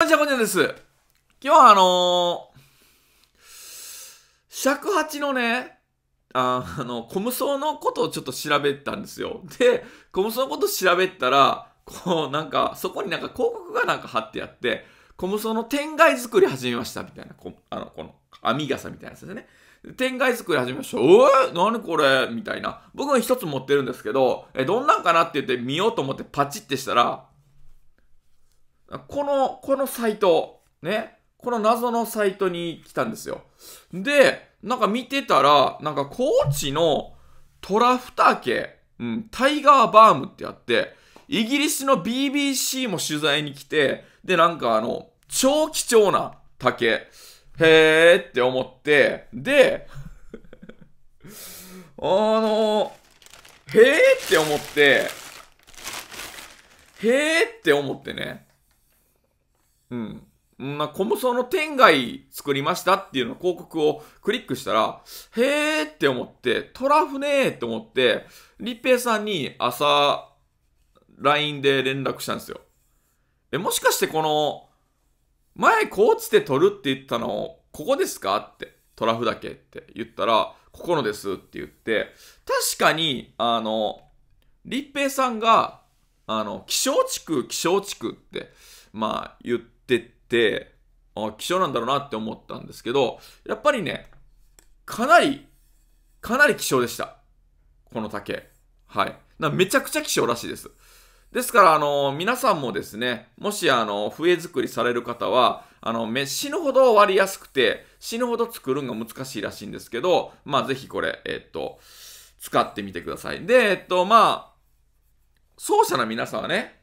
こんにちは、こんにちはです。今日はあのー、尺八のね、ああの、コムソのことをちょっと調べたんですよ。で、コムソのこと調べたら、こうなんか、そこになんか広告がなんか貼ってあって、コムソの天外作り始めましたみたいな、こあの、この網傘みたいなやつですね。天外作り始めました。おえ何これみたいな。僕も一つ持ってるんですけど、え、どんなんかなって言って見ようと思ってパチってしたら、この、このサイト、ね、この謎のサイトに来たんですよ。で、なんか見てたら、なんか高知のトラフタケ、うん、タイガーバームってあって、イギリスの BBC も取材に来て、で、なんかあの、超貴重な竹、へーって思って、で、あの、へーって思って、へーって思ってね、うん。な、コムソの天外作りましたっていうの広告をクリックしたら、へーって思って、トラフねーって思って、立平さんに朝、LINE で連絡したんですよ。え、もしかしてこの、前こ落ちて撮るって言ったの、ここですかって、トラフだけって言ったら、ここのですって言って、確かに、あの、立平さんが、あの、気象地区、気象地区って、まあ言って、ってってあ希少なんだろうなって思ったんですけどやっぱりねかなりかなり希少でしたこの竹はいなめちゃくちゃ希少らしいですですから、あの、皆さんもですね、もし、あの、笛作りされる方は、あの、死ぬほど割りやすくて、死ぬほど作るのが難しいらしいんですけど、まあ、ぜひこれ、えっと、使ってみてください。で、えっと、まあ、奏者の皆さんはね、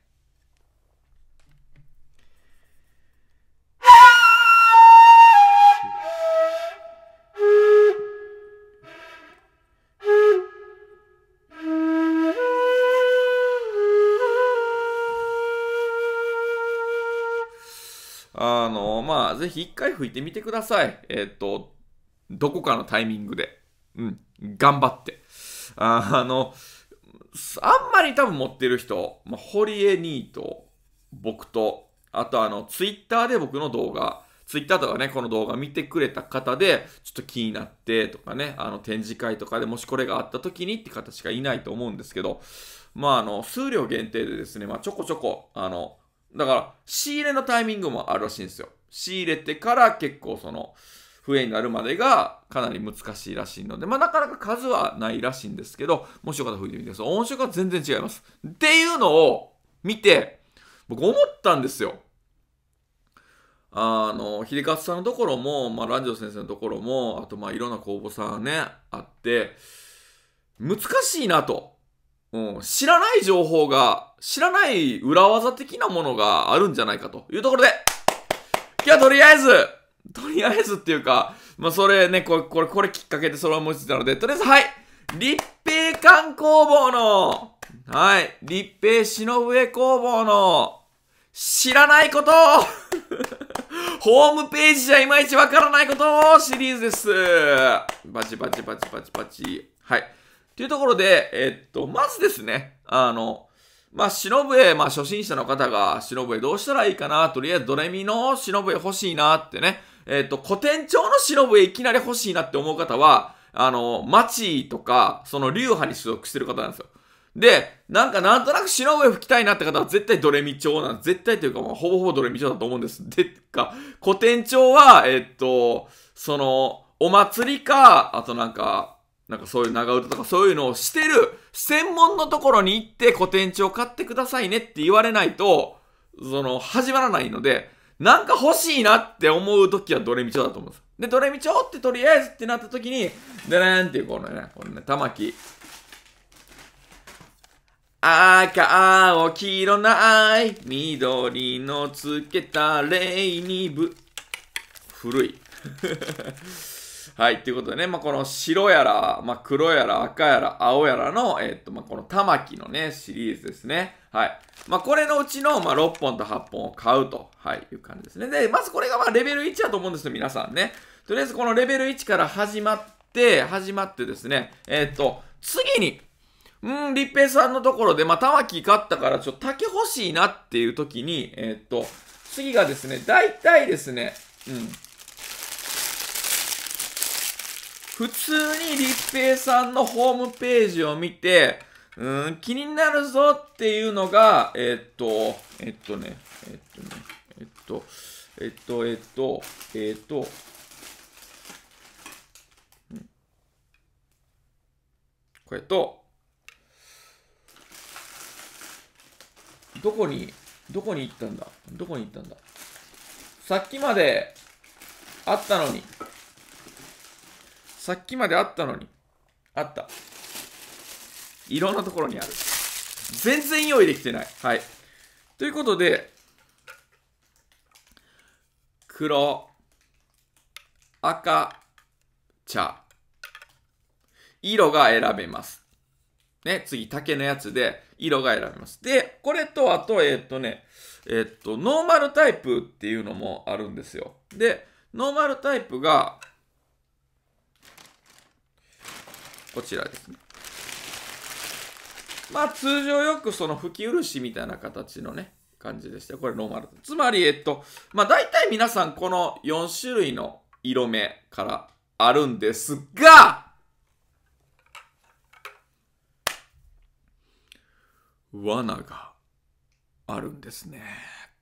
の、まあ、ぜひ一回拭いてみてください。えっ、と、どこかのタイミングで。うん、頑張って。ああの、あんまり多分持ってる人、まあ、堀江兄と、僕と、あとあの、ツイッターで僕の動画、ツイッターとかね、この動画見てくれた方で、ちょっと気になってとかね、あの展示会とかでもしこれがあった時にって方しかいないと思うんですけど、まああの、数量限定でですね、まあちょこちょこ、あの、だから、仕入れのタイミングもあるらしいんですよ。仕入れてから結構その、笛になるまでがかなり難しいらしいので、まあ、なかなか数はないらしいんですけど、もしよかったら吹いてみてください。音色が全然違います。っていうのを見て、僕思ったんですよ。あの、秀勝さんのところも、まあ、蘭城先生のところも、あと、まあ、いろんな公募さんね、あって、難しいなと。うん、知らない情報が、知らない裏技的なものがあるんじゃないかというところで、今日はとりあえず、とりあえずっていうか、まあ、それね、これ、これ、これきっかけでそれを思いついたので、とりあえず、はい、立平館工房の、はい、立平忍上工房の、知らないこと ホームページじゃいまいちわからないことシリーズです。バチバチバチバチバチ。はい。というところで、えっと、まずですね、あの、まあ、忍え、まあ、初心者の方が、忍えどうしたらいいかな、とりあえずドレミの忍え欲しいなってね、えっと、古典調の忍えいきなり欲しいなって思う方は、あの、町とか、その流派に所属してる方なんですよ。で、なんかなんとなく忍え吹きたいなって方は絶対ドレミ調なん、絶対というかまあほぼほぼドレミ調だと思うんです。で、か、古典調は、えっと、その、お祭りか、あとなんか、なんかそういう長唄とかそういうのをしてる専門のところに行って古典帳買ってくださいねって言われないと、その、始まらないので、なんか欲しいなって思う時はドレミチョだと思うんです。で、ドレミチョってとりあえずってなった時に、でねんっていうこのね、このね、玉木。赤、青、黄色ない、緑のつけたレイにぶ、古い。はい、ということでね、まあ、この白やら、まあ、黒やら赤やら青やらの、えっと、まあ、この玉木のね、シリーズですね。はい。まあ、これのうちの、まあ、6本と8本を買うと、はい、いう感じですね。で、まずこれが、まレベル1だと思うんですよ、皆さんね。とりあえず、このレベル1から始まって、始まってですね、えっと、次に、うん、立平さんのところで、まあ、玉木買ったから、ちょっと竹欲しいなっていう時に、えっと、次がですね、大体ですね、うん、普通に立平さんのホームページを見て、うん、気になるぞっていうのが、えっと、えっとね、えっとね、えっと、えっと、えっと、えっと、これと、どこに、どこに行ったんだどこに行ったんださっきまであったのに。さっきまであったのに。あった。いろんなところにある。全然用意できてない。はい。ということで、黒、赤、茶。色が選べます。ね、次、竹のやつで、色が選べます。で、これと、あと、えー、っとね、えー、っと、ノーマルタイプっていうのもあるんですよ。で、ノーマルタイプが、こちらですね。まあ通常よくその吹き漆みたいな形のね、感じでした。これノーマル。つまり、えっと、まあ大体皆さんこの4種類の色目からあるんですが、罠があるんですね。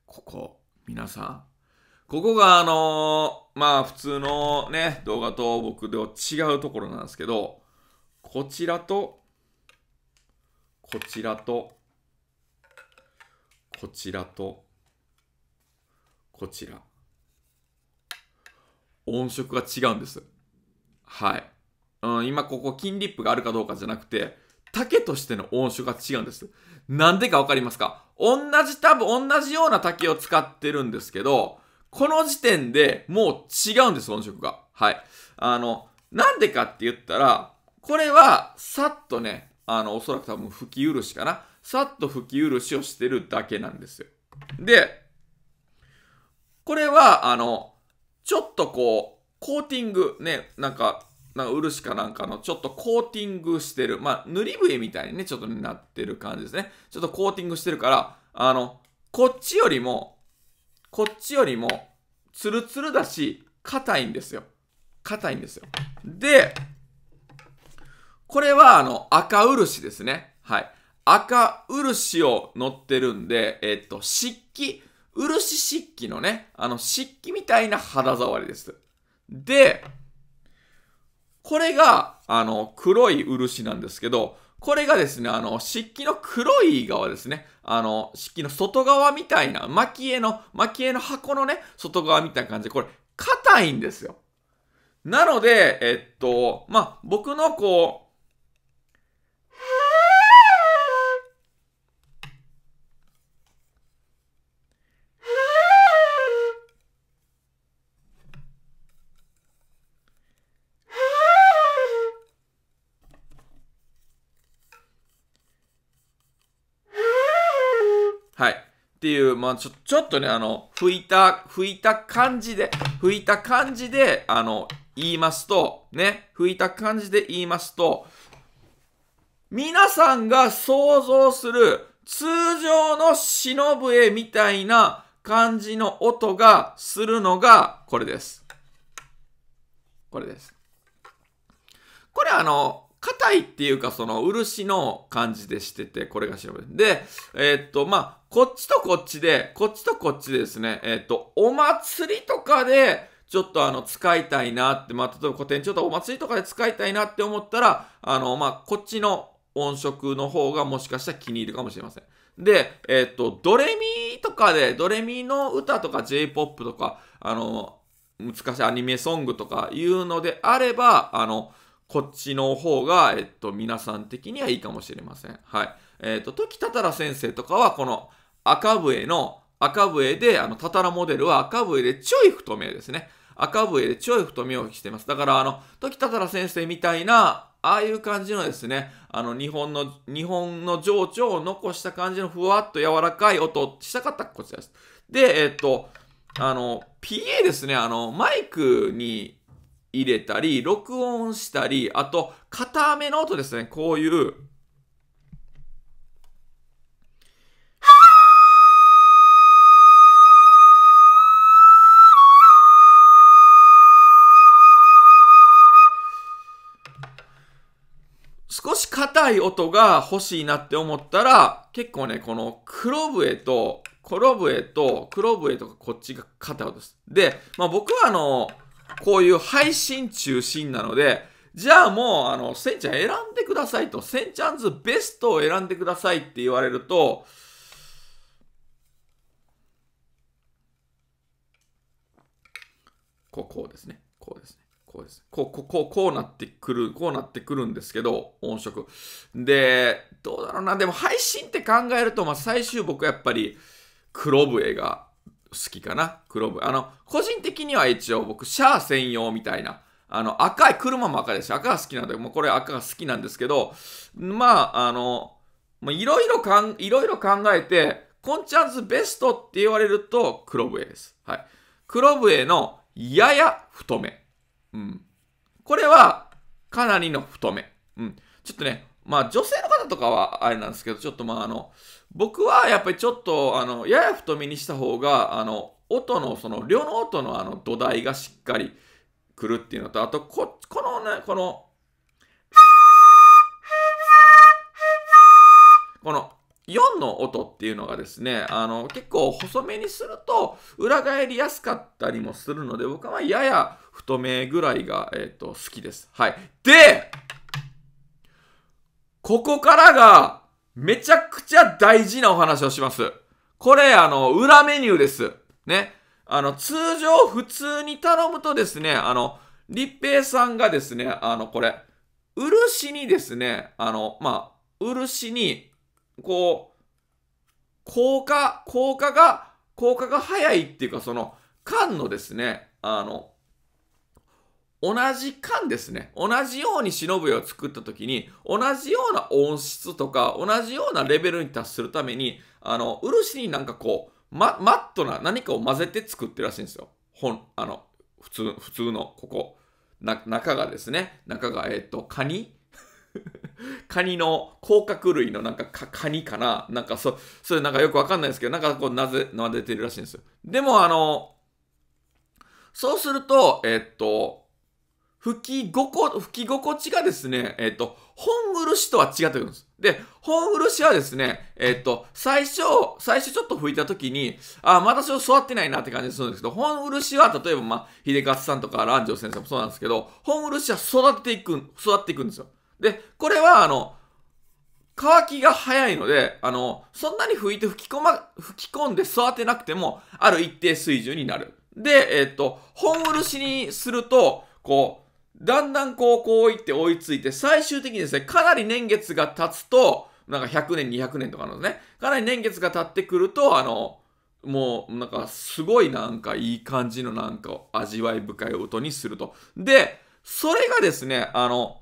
ここ、皆さん。ここがあのー、まあ普通のね、動画と僕では違うところなんですけど、こちらと、こちらと、こちらと、こちら。音色が違うんです。はい。うん、今ここ金リップがあるかどうかじゃなくて、竹としての音色が違うんです。なんでかわかりますか同じ、多分同じような竹を使ってるんですけど、この時点でもう違うんです、音色が。はい。あの、なんでかって言ったら、これは、さっとね、あの、おそらく多分吹き漆かな。さっと吹き漆をしてるだけなんですよ。で、これは、あの、ちょっとこう、コーティング、ね、なんか、なんか漆かなんかのちょっとコーティングしてる。まあ、塗り笛みたいにね、ちょっとなってる感じですね。ちょっとコーティングしてるから、あの、こっちよりも、こっちよりも、ツルツルだし、硬いんですよ。硬いんですよ。で、これはあの赤漆ですね。はい。赤漆を乗ってるんで、えっと、漆器、漆漆器のね、あの漆器みたいな肌触りです。で、これが、あの、黒い漆なんですけど、これがですね、あの、漆器の黒い側ですね。あの、漆器の外側みたいな、蒔絵の、蒔絵の箱のね、外側みたいな感じで、これ、硬いんですよ。なので、えっと、まあ、僕のこう、まあ、ちょ、ちょっとね、あの、拭いた、拭いた感じで、拭いた感じで、あの、言いますと、ね、拭いた感じで言いますと、皆さんが想像する通常の忍笛みたいな感じの音がするのが、これです。これです。これあの、硬いっていうか、その、漆の感じでしてて、これが忍で、えー、っと、まあ、こっちとこっちで、こっちとこっちでですね、えっ、ー、と、お祭りとかで、ちょっとあの、使いたいなって、まあ、例えば古典ちょっとお祭りとかで使いたいなって思ったら、あの、まあ、こっちの音色の方がもしかしたら気に入るかもしれません。で、えっ、ー、と、ドレミとかで、ドレミの歌とか J-POP とか、あの、難しいアニメソングとかいうのであれば、あの、こっちの方が、えっと、皆さん的にはいいかもしれません。はい。えっと、時たたら先生とかは、この、赤笛の、赤笛で、あの、タタラモデルは赤笛でちょい太めですね。赤笛でちょい太めをしています。だから、あの、時たたら先生みたいな、ああいう感じのですね、あの、日本の、日本の情緒を残した感じのふわっと柔らかい音をしたかったこちらです。で、えっと、あの、PA ですね、あの、マイクに入れたり、録音したり、あと、硬めの音ですね、こういう、い音が欲しいなって思ったら、結構ね、この黒笛と、黒笛と黒笛とかこっちが片音です。で、まあ僕はあの、こういう配信中心なので、じゃあもう、あの、センちゃん選んでくださいと、センちゃんズベストを選んでくださいって言われると、ここうですね。こうですね。こうです。こう、こう、こう、なってくる、こうなってくるんですけど、音色。で、どうだろうな。でも配信って考えると、まあ最終僕はやっぱり黒笛が好きかな。黒笛。あの、個人的には一応僕、シャア専用みたいな。あの、赤い、車も赤です赤が好きなんで、もうこれ赤が好きなんですけど、まあ、あの、いろいろかん、いろいろ考えて、コンチャンズベストって言われると黒笛です。はい。黒笛のやや太め。うん。これは、かなりの太め。うん。ちょっとね、まあ女性の方とかはあれなんですけど、ちょっとまああの、僕はやっぱりちょっと、あの、やや太めにした方が、あの、音の、その、両の音のあの土台がしっかりくるっていうのと、あとこ、このね、この、この4の音っていうのがですね、あの、結構細めにすると裏返りやすかったりもするので、僕はやや太めぐらいが、えっ、ー、と、好きです。はい。で、ここからが、めちゃくちゃ大事なお話をします。これ、あの、裏メニューです。ね。あの、通常普通に頼むとですね、あの、立平さんがですね、あの、これ、漆にですね、あの、まあ、漆に、こう、硬化、硬化が、硬化が早いっていうか、その、缶のですね、あの、同じ間ですね。同じように忍ぶを作った時に、同じような音質とか、同じようなレベルに達するために、あの、漆になんかこう、ま、マットな何かを混ぜて作ってるらしいんですよ。本、あの、普通、普通の、ここ。な、中がですね、中が、えっ、ー、と、カニ カニの甲殻類のなんかカニかななんかそ、それなんかよくわかんないですけど、なんかこうなぜ、なぜてるらしいんですよ。でもあの、そうすると、えっと、吹き心、吹き心地がですね、えっ、ー、と、本漆とは違ってくるんです。で、本漆はですね、えっ、ー、と、最初、最初ちょっと吹いた時に、あ、またそれ育ってないなって感じするんですけど、本漆は、例えば、まあ、秀勝さんとか蘭城先生もそうなんですけど、本漆は育っていく、育っていくんですよ。で、これは、あの、乾きが早いので、あの、そんなに吹いて吹き込ま、吹き込んで育てなくても、ある一定水準になる。で、えっ、ー、と、本漆にすると、こう、だんだんこう、こういって追いついて、最終的にですね、かなり年月が経つと、なんか100年、200年とかのね、かなり年月が経ってくると、あの、もうなんかすごいなんかいい感じのなんか味わい深い音にすると。で、それがですね、あの、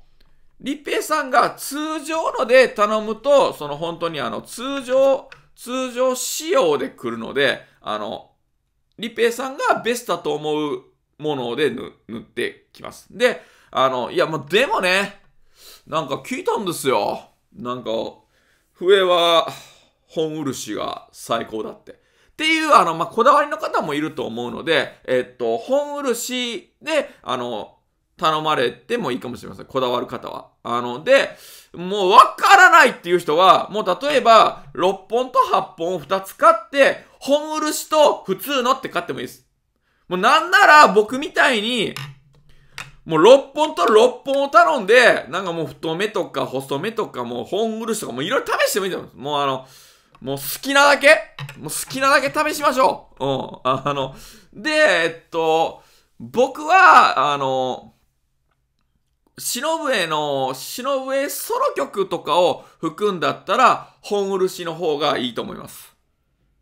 リッペイさんが通常ので頼むと、その本当にあの通常、通常仕様で来るので、あの、リッペイさんがベストだと思うもので塗ってきます。で、あの、いや、までもね、なんか聞いたんですよ。なんか、笛は本漆が最高だって。っていう、あの、まこだわりの方もいると思うので、えっと、本漆で、あの、頼まれてもいいかもしれません。こだわる方は。あの、で、もうわからないっていう人は、もう例えば、6本と8本を2つ買って、本漆と普通のって買ってもいいです。もうなんなら僕みたいに、もう6本と6本を頼んで、なんかもう太めとか細めとかもう本漆とかもういろいろ試してもいいと思います。もうあの、もう好きなだけ、もう好きなだけ試しましょう。うん。あの、で、えっと、僕は、あの、忍笛の、忍笛ソロ曲とかを含んだったら、本漆の方がいいと思います。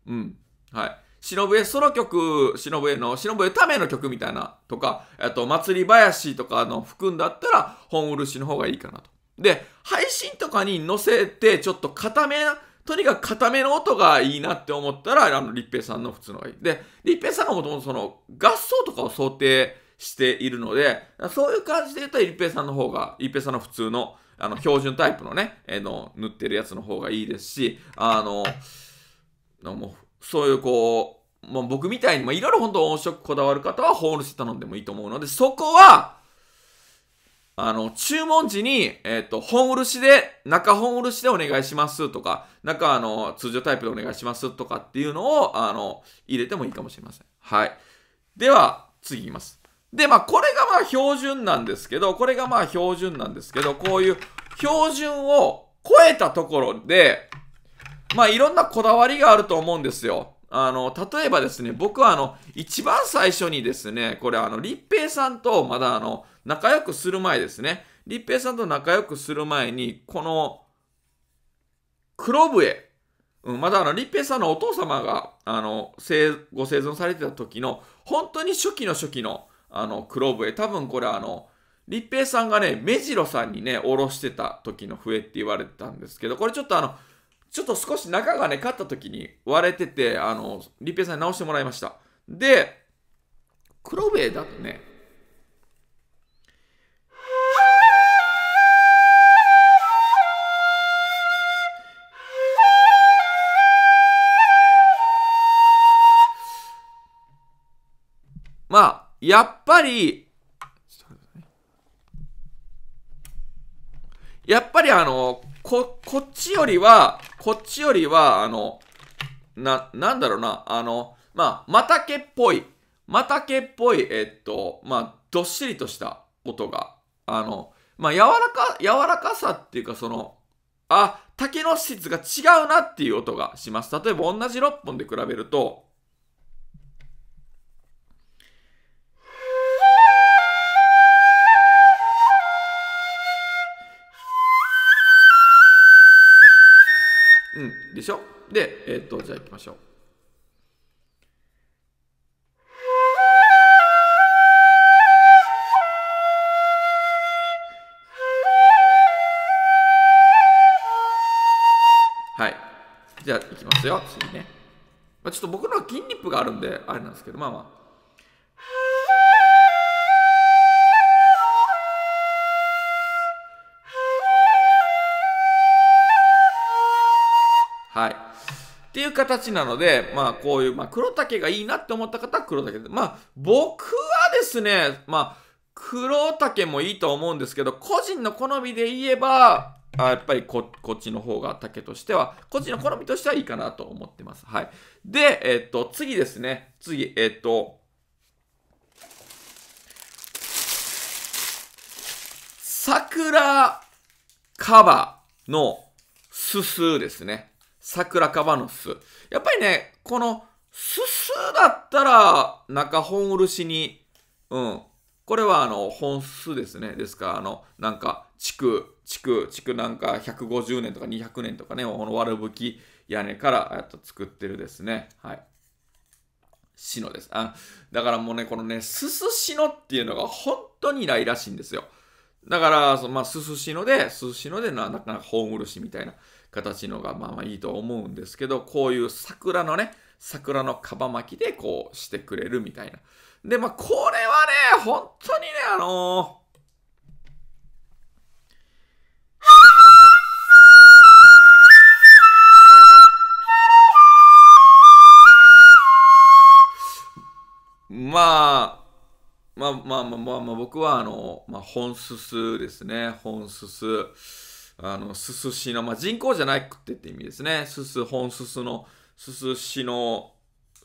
うん。はい。忍ぶソロ曲、忍ぶの、忍ぶための曲みたいなとか、えっと、祭り林とかの含んだったら、本漆の方がいいかなと。で、配信とかに載せて、ちょっと固めとにかく固めの音がいいなって思ったら、あの、立平さんの普通のがいい。で、立平さんがもともとその、合奏とかを想定しているので、そういう感じで言ったら、立平さんの方が、立平さんの普通の、あの、標準タイプのね、えの、塗ってるやつの方がいいですし、あの、もう、そういうこう、まあ、僕みたいに、まあ、いろいろ本当音色こだわる方はホールス頼んでもいいと思うので、そこは、あの、注文時に、えっ、ー、と、本漆で、中本漆でお願いしますとか、中あの、通常タイプでお願いしますとかっていうのを、あの、入れてもいいかもしれません。はい。では、次いきます。で、まあ、これがまあ標準なんですけど、これがまあ標準なんですけど、こういう標準を超えたところで、まあいろんなこだわりがあると思うんですよ。あの、例えばですね、僕はあの、一番最初にですね、これあの、立平さんとまだあの、仲良くする前ですね、立平さんと仲良くする前に、この、黒笛、うん、まだあの、立平さんのお父様が、あの、ご生存されてた時の、本当に初期の初期の、あの、黒笛、多分これあの、立平さんがね、目白さんにね、おろしてた時の笛って言われてたんですけど、これちょっとあの、ちょっと少し中がね、勝った時に割れてて、あの、リペさんに直してもらいました。で、黒部だとね、まあ、やっぱり、やっぱりあの、こ、こっちよりは、こっちよりは、あの、な、なんだろうな、あの、まあ、またけっぽい、またけっぽい、えっと、まあ、どっしりとした音が、あの、まあ、柔らか、柔らかさっていうか、その、あ、竹の質が違うなっていう音がします。例えば同じ6本で比べると、でしょで、えっ、ー、と、じゃあ行きましょう。はい。じゃあ行きますよ。次ね。まあ、ちょっと僕のは筋肉があるんで、あれなんですけど、まあまあ。っていう形なので、まあこういう、まあ黒竹がいいなって思った方は黒竹で。まあ僕はですね、まあ黒竹もいいと思うんですけど、個人の好みで言えば、あやっぱりここっちの方が竹としては、個人の好みとしてはいいかなと思ってます。はい。で、えっと、次ですね。次、えっと、桜カバのすすですね。桜カバノス。やっぱりね、この、すすだったら、中本漆に、うん。これはあの、本数ですね。ですから、あの、なんか、築、築、築なんか150年とか200年とかね、この悪吹き屋根からえっと作ってるですね。はい。しのです。あだからもうね、このね、すすしのっていうのが本当にないらしいんですよ。だから、そまあ、すすしので、すすしのでな、なかなか本漆みたいな形のが、まあまあいいと思うんですけど、こういう桜のね、桜のかば巻きでこうしてくれるみたいな。で、まあ、これはね、本当にね、あのーまあまあまあまあ、まあ、僕はあの、まあ、本すすですね。本すす。あの、すすしの、まあ、人口じゃなくてって意味ですね。すす、本すすの、すすしの、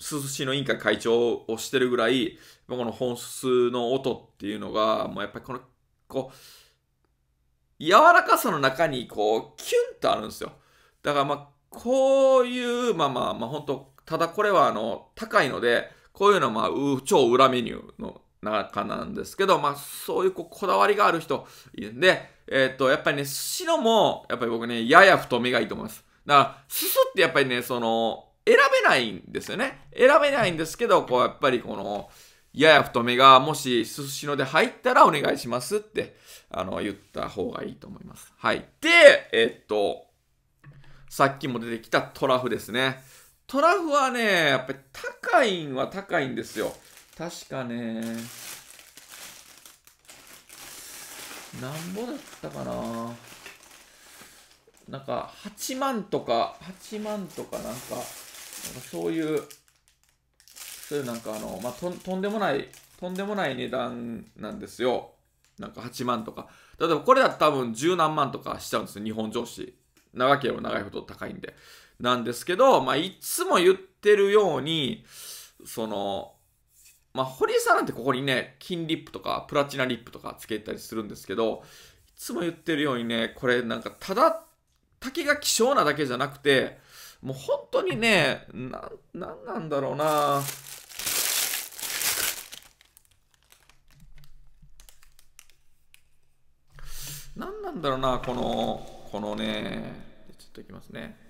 すすしの委員会会長をしてるぐらい、この本すすの音っていうのが、もうやっぱりこの、こう、柔らかさの中にこう、キュンとあるんですよ。だからまあ、こういう、まあまあまあ、本当ただこれはあの、高いので、こういうのはまあ、超裏メニューの中なんですけど、まあ、そういうここだわりがある人いるんで、えー、っと、やっぱりね、白も、やっぱり僕ね、やや太めがいいと思います。だから、すすってやっぱりね、その、選べないんですよね。選べないんですけど、こう、やっぱりこの、やや太めが、もし、すしので入ったらお願いしますって、あの、言った方がいいと思います。はい。で、えっと、さっきも出てきたトラフですね。トラフはね、やっぱり高いんは高いんですよ。確かね、なんぼだったかな。なんか、8万とか、8万とかなんか、そういう、そういうなんかあの、まあ、ととんでもない、とんでもない値段なんですよ。なんか8万とか。例えばこれだと多分十何万とかしちゃうんですよ、日本上司。長ければ長いほど高いんで。なんですけど、まあ、いつも言ってるように、その、まあ、堀江さんなんてここにね、金リップとかプラチナリップとかつけたりするんですけど、いつも言ってるようにね、これなんかただ、竹が希少なだけじゃなくて、もう本当にね、な、なんなんだろうななんなんだろうなこの、このね、ちょっといきますね。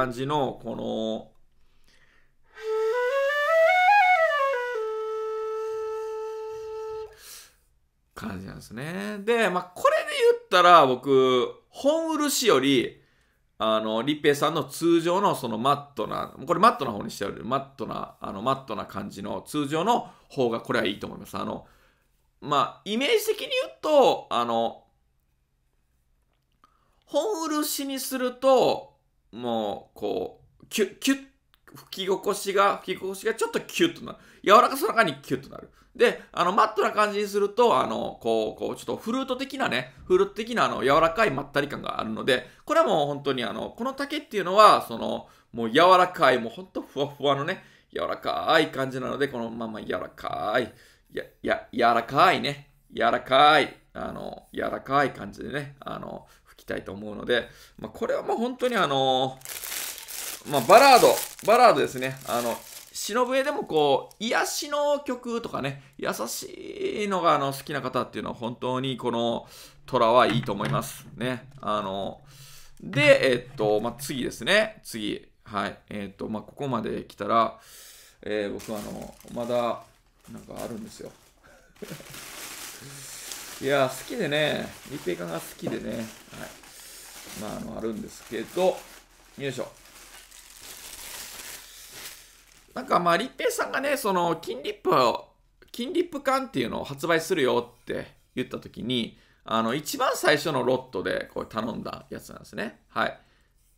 感じの、この、感じなんですね。で、まあ、これで言ったら、僕、本漆より、あの、立平さんの通常のそのマットな、これマットな方にしてある、マットな、あの、マットな感じの通常の方がこれはいいと思います。あの、まあ、イメージ的に言うと、あの、本漆にすると、もう、こう、キュッ、キュッ、吹き心地が、吹き心地がちょっとキュッとなる。柔らかさの中にキュッとなる。で、あの、マットな感じにすると、あの、こう、こう、ちょっとフルート的なね、フルート的な、あの、柔らかいまったり感があるので、これはもう本当に、あの、この竹っていうのは、その、もう柔らかい、もうほんとふわふわのね、柔らかい感じなので、このまま柔らかい、や、や、柔らかいね、柔らかい、あの、柔らかい感じでね、あの、たいと思うので、まあ、これはもう本当にあのー、まあ、バラード、バラードですね。あの、忍笛でもこう、癒しの曲とかね、優しいのがあの好きな方っていうのは本当にこの虎はいいと思います。ね。あの、で、えっと、まあ、次ですね。次。はい。えっと、まあ、ここまで来たら、えー、僕はあの、まだ、なんかあるんですよ。いや好きでね、リペイカが好きでね、はい、まあ、あのあるんですけど、よいしょ。なんかまあ、立平さんがね、その、金リップ金リップ缶っていうのを発売するよって言った時に、あの、一番最初のロットでこう頼んだやつなんですね。はい。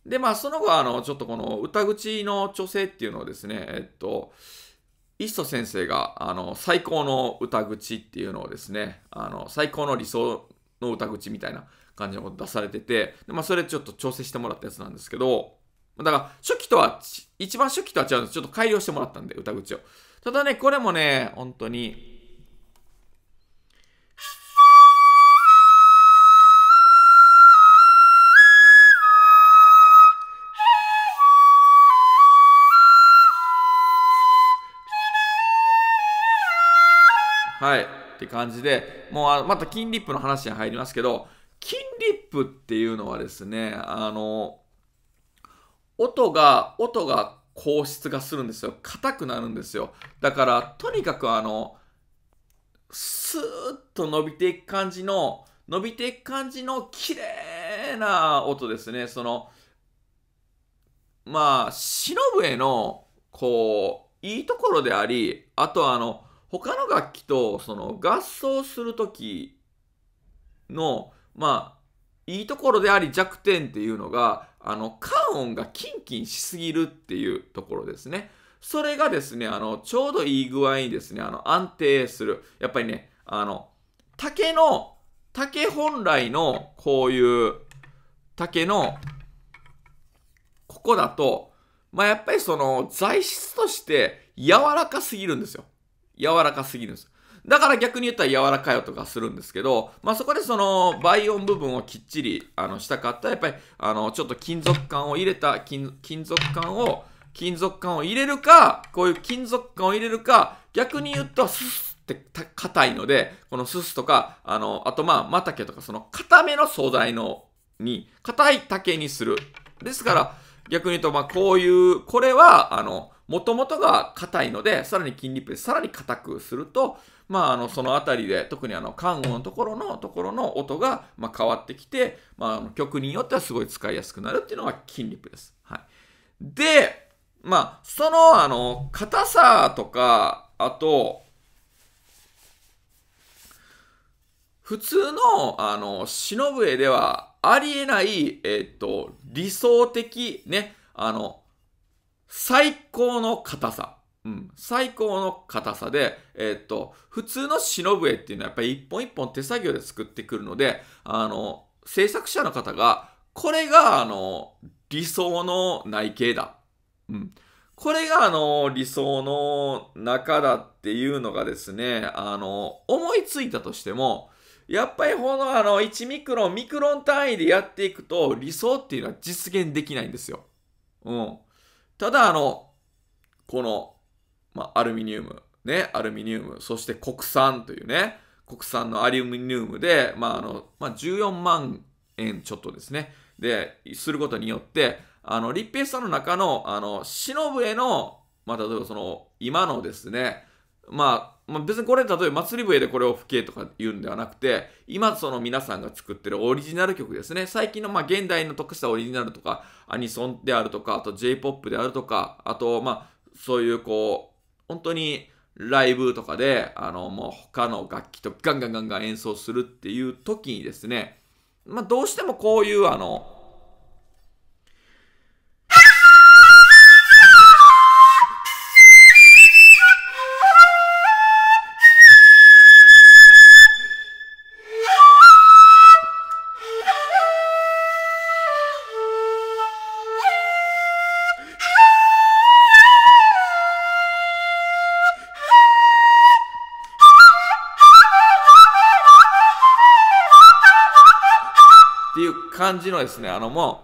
で、まあ、その後、あの、ちょっとこの歌口の調整っていうのをですね、えっと、イスト先生が、あの、最高の歌口っていうのをですね、あの、最高の理想の歌口みたいな感じのこと出されてて、でまあ、それちょっと調整してもらったやつなんですけど、だから初期とは、一番初期とは違うんです。ちょっと改良してもらったんで、歌口を。ただね、これもね、本当に、はい。って感じで、もうあまた金リップの話に入りますけど、リップっていうのはですね、あの、音が、音が硬質がするんですよ。硬くなるんですよ。だから、とにかくあの、スーッと伸びていく感じの、伸びていく感じの綺麗な音ですね。その、まあ、しのぶへの、こう、いいところであり、あとあの、他の楽器とその合奏する時の、まあ、いいところであり弱点っていうのが、あの、感音がキンキンしすぎるっていうところですね。それがですね、あの、ちょうどいい具合にですね、あの、安定する。やっぱりね、あの、竹の、竹本来のこういう竹の、ここだと、まあ、やっぱりその材質として柔らかすぎるんですよ。柔らかすぎるんです。だから逆に言ったら柔らかい音がするんですけど、まあ、そこでその倍音部分をきっちりあのしたかったら、やっぱりあのちょっと金属感を入れた金、金属感を、金属感を入れるか、こういう金属感を入れるか、逆に言ったらスッって硬いので、このススとか、あの、あとまあ、マタケとか、その硬めの素材の、に、硬い竹にする。ですから、逆に言うと、まあ、こういう、これは、あの、もともとが硬いので、さらに筋肉でさらに硬くすると、まあ、あのその辺りで特にあの看護のところのところの音がま変わってきて、まあ、あの曲によってはすごい使いやすくなるっていうのが筋肉です。はい、で、まあ、そのあの硬さとかあと普通のあの忍笛ではありえない、えっ、と理想的ねあの最高の硬さうん、最高の硬さで、えー、っと、普通の忍笛っていうのはやっぱり一本一本手作業で作ってくるので、あの、制作者の方が、これが、あの、理想の内径だ。うん。これが、あの、理想の中だっていうのがですね、あの、思いついたとしても、やっぱりこのあの1ミクロン、ミクロン単位でやっていくと理想っていうのは実現できないんですよ。うん。ただあの、このまあ、アルミニウム、ね、アルミニウム、そして国産というね、国産のアルミニウムで、まああのまあ、14万円ちょっとですね、で、することによって、あの、立平さんの中の、あの、忍への、まあ、例えばその、今のですね、まあ、まあ、別にこれ、例えば祭り笛でこれを吹けとか言うんではなくて、今その皆さんが作ってるオリジナル曲ですね。最近のまあ現代の得したオリジナルとか、アニソンであるとか、あと J-POP であるとか、あとまあ、そういうこう、本当にライブとかで、あの、もう他の楽器とガンガンガンガン演奏するっていう時にですね、まあ、どうしてもこういうあの、感じのですね、あのも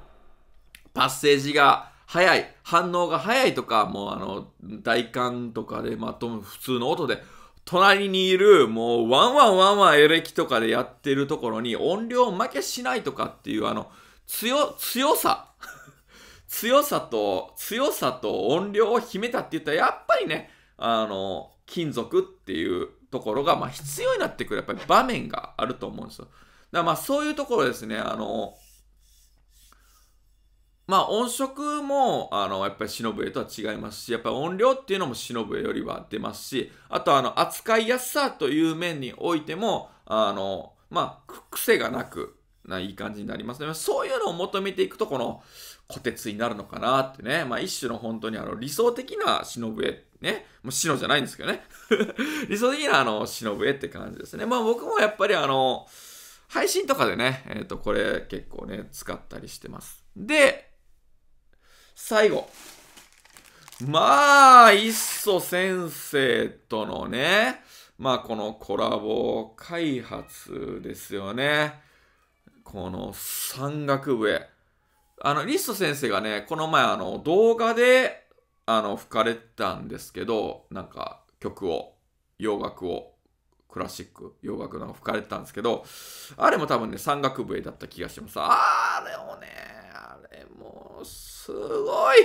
う、パッセージが早い、反応が早いとか、もうあの、大感とかで、まとも普通の音で、隣にいる、もう、ワンワンワンワンエレキとかでやってるところに、音量負けしないとかっていう、あの、強、強さ 強さと、強さと音量を秘めたって言ったら、やっぱりね、あの、金属っていうところが、まあ、必要になってくる、やっぱり場面があると思うんですよ。だまあそういうところですね、あの、まあ音色も、あの、やっぱり忍ぶとは違いますし、やっぱり音量っていうのも忍ぶよりは出ますし、あとあの、扱いやすさという面においても、あの、まあ、癖がなく、ないい感じになりますね。そういうのを求めていくと、この、虎鉄になるのかなってね。まあ、一種の本当にあの、理想的な忍笛、ね。もう、忍じゃないんですけどね。理想的なあの、忍笛って感じですね。まあ、僕もやっぱりあの、配信とかでね、えっ、ー、と、これ結構ね、使ったりしてます。で、最後。まあ、いっそ先生とのね、まあ、このコラボ開発ですよね。この山岳部へ。あの、リスト先生がね、この前あの動画で、あの、吹かれたんですけど、なんか曲を、洋楽を。クラシック、洋楽の吹かれてたんですけど、あれも多分ね、山岳部だった気がします。あれもね、あれもう、すごい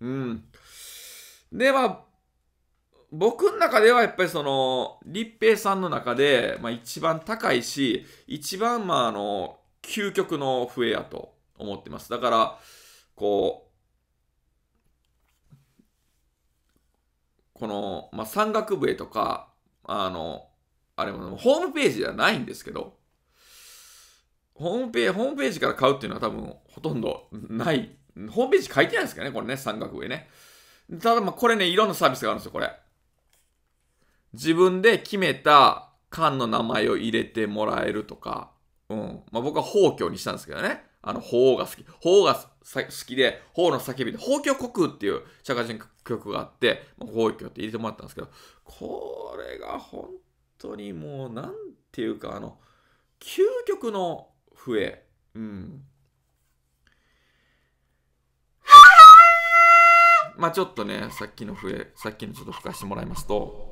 うん。で、まあ、僕の中ではやっぱりその、立平さんの中で、まあ一番高いし、一番まああの、究極の笛やと思ってます。だから、こう、この、まあ山岳笛とか、あの、あれも、ホームページではないんですけど、ホームページ、ホームページから買うっていうのは多分ほとんどない。ホームページ書いてないですかね、これね、山岳上ね。ただまあこれね、いろんなサービスがあるんですよ、これ。自分で決めた缶の名前を入れてもらえるとか、うん。まあ僕は宝教にしたんですけどね。あの、鳳が好き。法が好きで、鳳の叫びで、宝鏡国っていう社会人曲があって、まあ、宝って入れてもらったんですけど、これが本当にもう何ていうかあの究極の笛うんまあちょっとねさっきの笛さっきのちょっと吹かしてもらいますと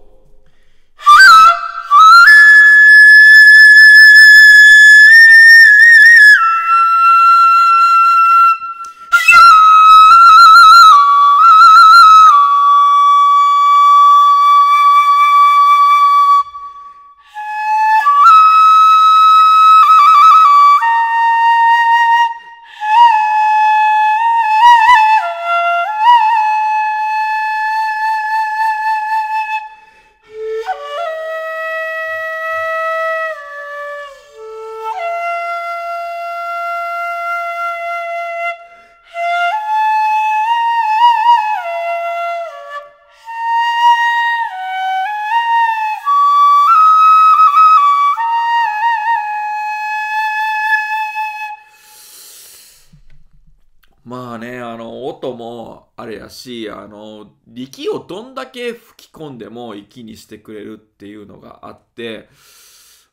音もあれやしあの力をどんだけ吹き込んでも息にしてくれるっていうのがあって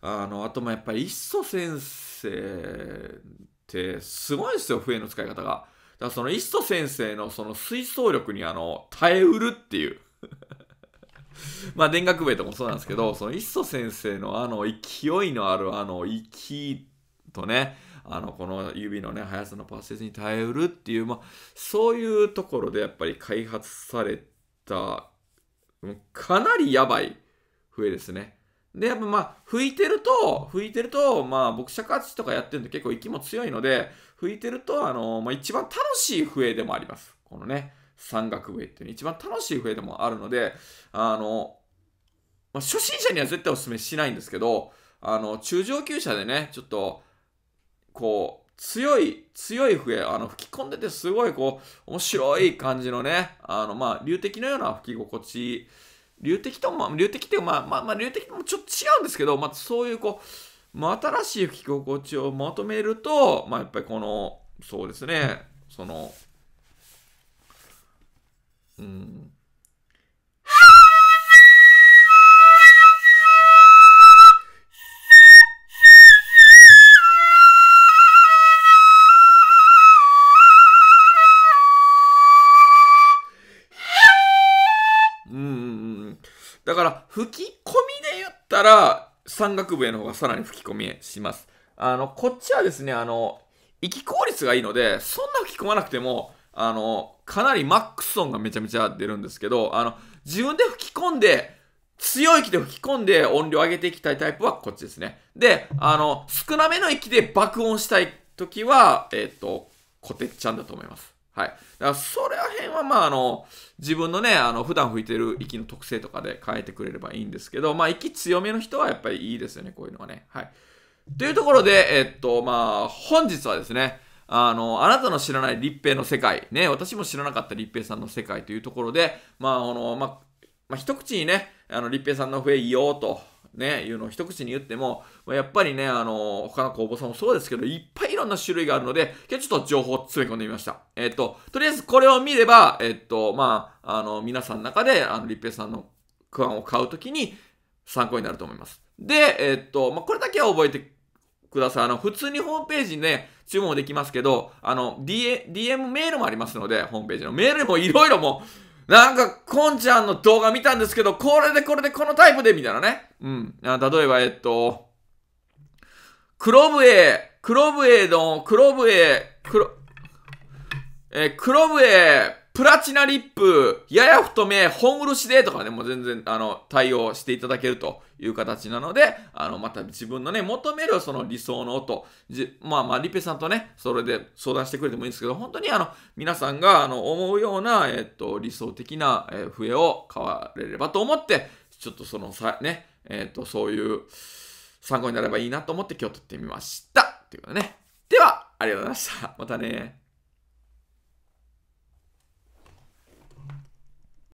あのあともやっぱりそ先生ってすごいんですよ笛の使い方が。だからそのいっそ先生のその吹奏力にあの耐えうるっていう まあ電学部ともそうなんですけどそのいっそ先生のあの勢いのあるあの息とねあのこの指のね速さのパスに耐えうるっていう、まあ、そういうところでやっぱり開発されたかなりやばい笛ですね。で、やっぱまあ、吹いてると、吹いてると、まあ、僕、尺八とかやってるんで結構息も強いので、吹いてると、あの、まあ、一番楽しい笛でもあります。このね、山岳笛っていうの一番楽しい笛でもあるので、あの、まあ、初心者には絶対お勧めしないんですけど、あの、中上級者でね、ちょっと、こう、強い、強い笛、あの、吹き込んでてすごいこう、面白い感じのね、あの、まあ、流的のような吹き心地、流的とも、流的って、まあ、まあ、まあ、流滴もちょっと違うんですけど、まあ、そういうこう、まあ、新しい吹き心地をまとめると、まあ、やっぱりこの、そうですね、その、うん、だから、吹き込みで言ったら、山岳部への方がさらに吹き込みします。あの、こっちはですね、あの、息効率がいいので、そんな吹き込まなくても、あの、かなりマックス音がめちゃめちゃ出るんですけど、あの、自分で吹き込んで、強い息で吹き込んで音量上げていきたいタイプはこっちですね。で、あの、少なめの息で爆音したいときは、えっ、ー、と、コテッちゃんだと思います。はい。だからそれら辺はまああの、自分のね、あの、普段吹いてる息の特性とかで変えてくれればいいんですけど、まあ息強めの人はやっぱりいいですよね、こういうのはね。はい。というところで、えっと、まあ、本日はですね、あの、あなたの知らない立平の世界、ね、私も知らなかった立平さんの世界というところで、まあ、あの、まあ、まあ、一口にね、あの、立平さんの笛いようと、ね、いうのを一口に言っても、やっぱりね、あの、他の工房さんもそうですけど、いっぱいいろんな種類があるので、今日ちょっと情報を詰め込んでみました。えっと、とりあえずこれを見れば、えっと、まあ、あの、皆さんの中で、あの、立平さんのクワンを買うときに参考になると思います。で、えっと、まあ、これだけは覚えてください。あの、普通にホームページにね、注文できますけど、あの、DM, DM メールもありますので、ホームページのメールもいろいろもう、なんか、こんちゃんの動画見たんですけど、これでこれでこのタイプで、みたいなね。うん。あ例えば、えっと、黒笛、黒笛の、黒笛、黒、えー、黒笛、プラチナリップ、やや太め、本漆でとかね、もう全然、あの、対応していただけるという形なので、あの、また自分のね、求めるその理想の音、じまあまあ、リペさんとね、それで相談してくれてもいいんですけど、本当にあの、皆さんが、あの、思うような、えっと、理想的な、笛を買われればと思って、ちょっとそのさ、ね、えっと、そういう参考になればいいなと思って今日撮ってみました。ということでね。では、ありがとうございました。またね